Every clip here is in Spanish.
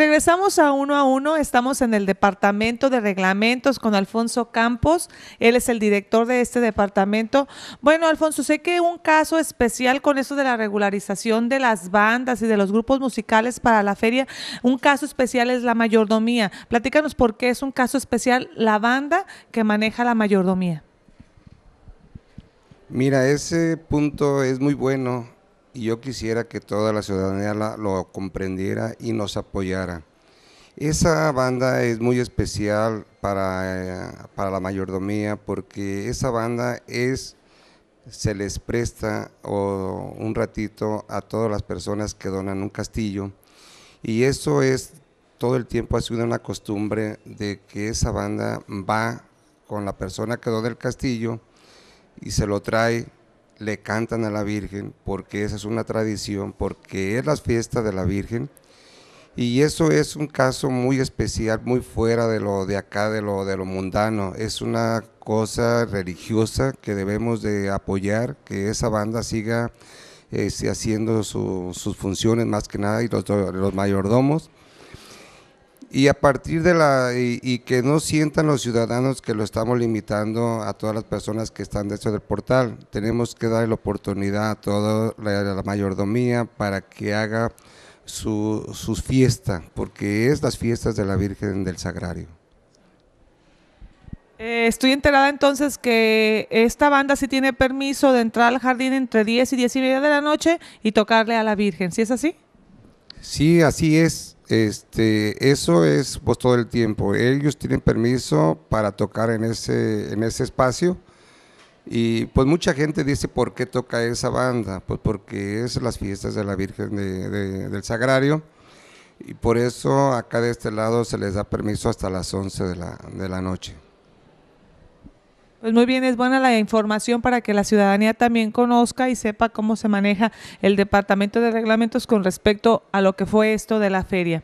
regresamos a uno a uno, estamos en el Departamento de Reglamentos con Alfonso Campos. Él es el director de este departamento. Bueno, Alfonso, sé que un caso especial con eso de la regularización de las bandas y de los grupos musicales para la feria, un caso especial es la mayordomía. Platícanos por qué es un caso especial la banda que maneja la mayordomía. Mira, ese punto es muy bueno y yo quisiera que toda la ciudadanía lo comprendiera y nos apoyara. Esa banda es muy especial para, eh, la mayordomía porque esa banda es se les presta un ratito a todas las personas que donan un castillo y eso es todo el tiempo ha sido una costumbre de que esa banda va con la persona que dona el castillo y se lo trae le cantan a la Virgen, porque esa es una tradición, porque es la fiesta de la Virgen. Y eso es un caso muy especial, muy fuera de lo de acá, de lo, de lo mundano. Es una cosa religiosa que debemos de apoyar, que esa banda siga este, haciendo sus funciones más que nada y los, los mayordomos y a partir de la y, que no sientan los ciudadanos que lo estamos limitando a todas las personas que están dentro del portal. Tenemos que darle la oportunidad a toda la, mayordomía para que haga su, sus fiesta porque es las fiestas de la Virgen del Sagrario. Eh, estoy enterada entonces que esta banda sí tiene permiso de entrar al jardín entre 10 y 10 y media de la noche y tocarle a la Virgen, si es así? Sí, así es. Este, eso es pues todo el tiempo. Ellos tienen permiso para tocar en ese, en ese espacio. Y pues mucha gente dice, ¿por qué toca esa banda? Pues porque es las fiestas de la Virgen del Sagrario. Y por eso acá de este lado se les da permiso hasta las 11 de la noche. Pues muy bien, es buena la información para que la ciudadanía también conozca y sepa cómo se maneja el Departamento de Reglamentos con respecto a lo que fue esto de la feria.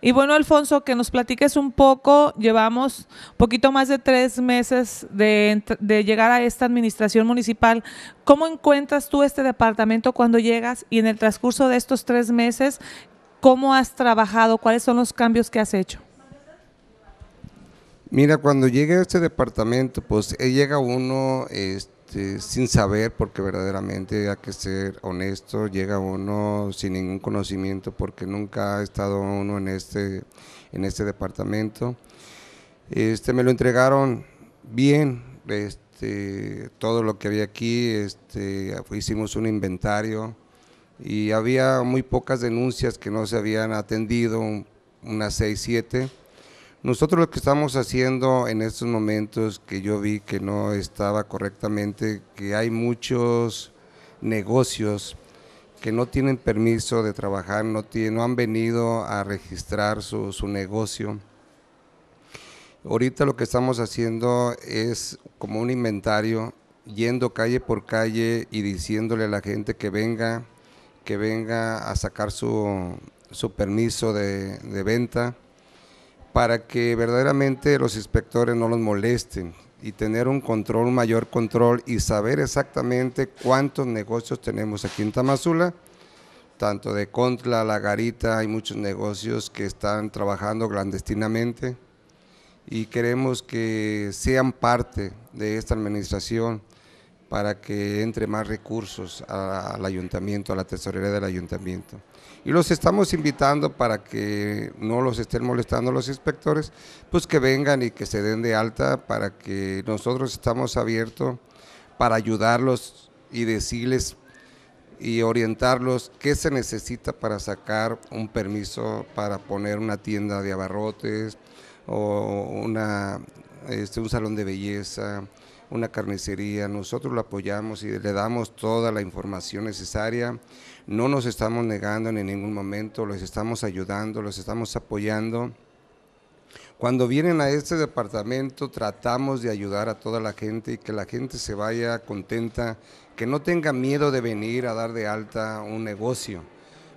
Y bueno, Alfonso, que nos platiques un poco, llevamos poquito más de tres meses de, de llegar a esta administración municipal. ¿Cómo encuentras tú este departamento cuando llegas y en el transcurso de estos tres meses, cómo has trabajado, cuáles son los cambios que has hecho? Mira, cuando llegué a este departamento, pues eh, llega uno este, sin saber, porque verdaderamente hay que ser honesto, llega uno sin ningún conocimiento, porque nunca ha estado uno en este, en este departamento. Este, me lo entregaron bien, este, todo lo que había aquí, este, hicimos un inventario y había muy pocas denuncias que no se habían atendido, unas seis, siete nosotros lo que estamos haciendo en estos momentos que yo vi que no estaba correctamente, que hay muchos negocios que no tienen permiso de trabajar, no, tienen, no han venido a registrar su, negocio. Ahorita lo que estamos haciendo es como un inventario, yendo calle por calle y diciéndole a la gente que venga, que venga a sacar su, permiso de venta para que verdaderamente los inspectores no los molesten y tener un control, un mayor control y saber exactamente cuántos negocios tenemos aquí en Tamazula, tanto de Contra, La Garita, hay muchos negocios que están trabajando clandestinamente y queremos que sean parte de esta administración para que entre más recursos al ayuntamiento, a la tesorería del ayuntamiento. Y los estamos invitando para que no los estén molestando los inspectores, pues que vengan y que se den de alta para que nosotros estamos abiertos para ayudarlos y decirles y orientarlos qué se necesita para sacar un permiso para poner una tienda de abarrotes o una, este, un salón de belleza una carnicería. Nosotros lo apoyamos y le damos toda la información necesaria. No nos estamos negando en ningún momento, los estamos ayudando, los estamos apoyando. Cuando vienen a este departamento tratamos de ayudar a toda la gente y que la gente se vaya contenta, que no tenga miedo de venir a dar de alta un negocio.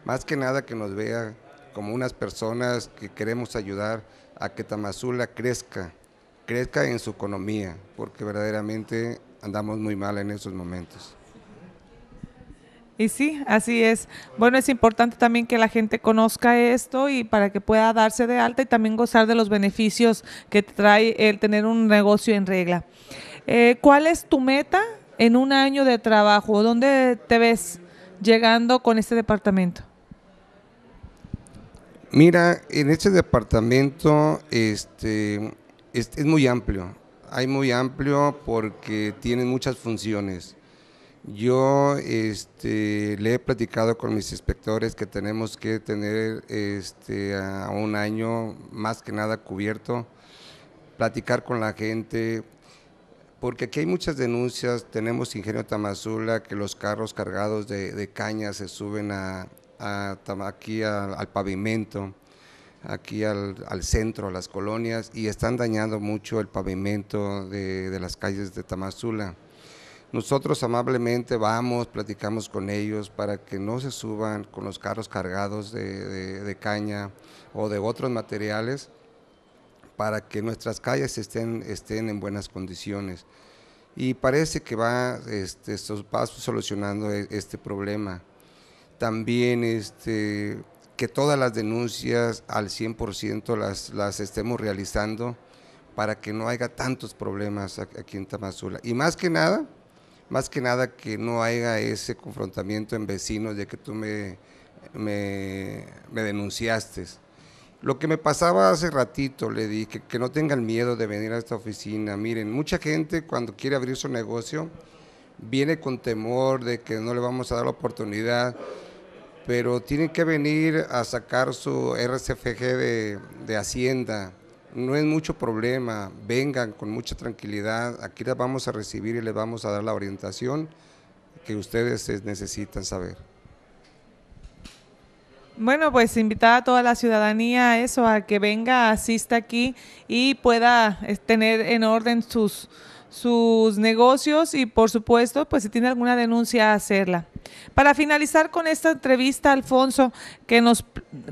Más que nada que nos vea como unas personas que queremos ayudar a que Tamazula crezca crezca en su economía, porque verdaderamente andamos muy mal en estos momentos. Y sí, así es. Bueno, es importante también que la gente conozca esto y para que pueda darse de alta y también gozar de los beneficios que trae el tener un negocio en regla. Eh, ¿Cuál es tu meta en un año de trabajo? ¿Dónde te ves llegando con este departamento? Mira, en este departamento, este, es, muy amplio, hay muy amplio porque tiene muchas funciones. Yo este, le he platicado con mis inspectores que tenemos que tener este, a un año más que nada cubierto, platicar con la gente, porque aquí hay muchas denuncias, tenemos Ingenio Tamazula, que los carros cargados de, caña se suben a, aquí al pavimento aquí al, centro, a las colonias, y están dañando mucho el pavimento de, las calles de Tamazula. Nosotros amablemente vamos, platicamos con ellos para que no se suban con los carros cargados de, caña o de otros materiales para que nuestras calles estén, estén en buenas condiciones. Y parece que va, estos solucionando e, este problema. También este, que todas las denuncias al 100% las, las estemos realizando para que no haya tantos problemas aquí en Tamazula. Y más que nada, más que nada que no haya ese confrontamiento en vecinos de que tú me, me, denunciaste. Lo que me pasaba hace ratito, le dije, que, que no tengan miedo de venir a esta oficina. Miren, mucha gente cuando quiere abrir su negocio viene con temor de que no le vamos a dar la oportunidad pero tienen que venir a sacar su RCFG de, Hacienda. No es mucho problema, vengan con mucha tranquilidad, aquí las vamos a recibir y les vamos a dar la orientación que ustedes necesitan saber. Bueno, pues invitar a toda la ciudadanía a eso, a que venga, asista aquí y pueda eh, tener en orden sus sus negocios y por supuesto, pues si tiene alguna denuncia, hacerla. Para finalizar con esta entrevista, Alfonso, que nos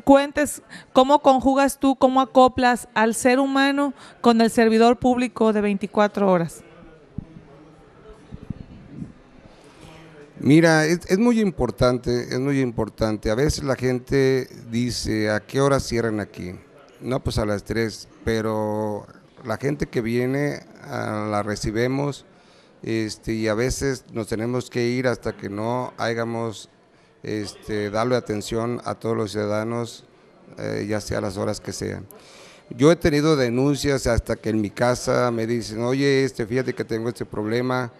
cuentes cómo conjugas tú, cómo acoplas al ser humano con el servidor público de 24 horas. Mira, es, muy importante, es muy importante. A veces la gente dice, ¿a qué hora cierran aquí? No, pues a las 3, pero la gente que viene la recibimos este, y a veces nos tenemos que ir hasta que no hagamos, este, darle atención a todos los ciudadanos, eh, ya sea las horas que sean. Yo he tenido denuncias hasta que en mi casa me dicen, oye, este, fíjate que tengo este problema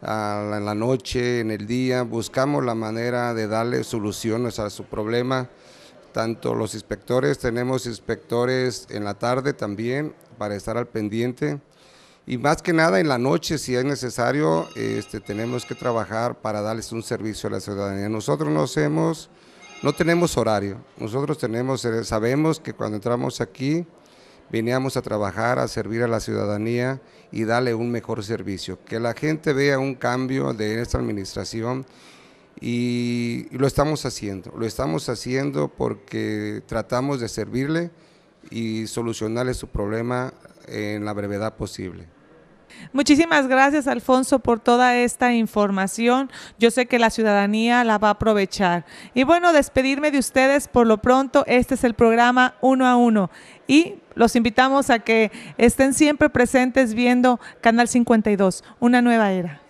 en la noche, en el día, buscamos la manera de darle soluciones a su problema. Tanto los inspectores, tenemos inspectores en la tarde también para estar al pendiente y más que nada en la noche, si es necesario, este, tenemos que trabajar para darles un servicio a la ciudadanía. Nosotros no no tenemos horario. Nosotros tenemos, eh, sabemos que cuando entramos aquí, veníamos a trabajar, a servir a la ciudadanía y darle un mejor servicio. Que la gente vea un cambio de esta administración y lo estamos haciendo. Lo estamos haciendo porque tratamos de servirle y solucionarle su problema en la brevedad posible. Muchísimas gracias, Alfonso, por toda esta información. Yo sé que la ciudadanía la va a aprovechar. Y bueno, despedirme de ustedes por lo pronto. Este es el programa Uno a Uno. Y los invitamos a que estén siempre presentes viendo Canal 52, una nueva era.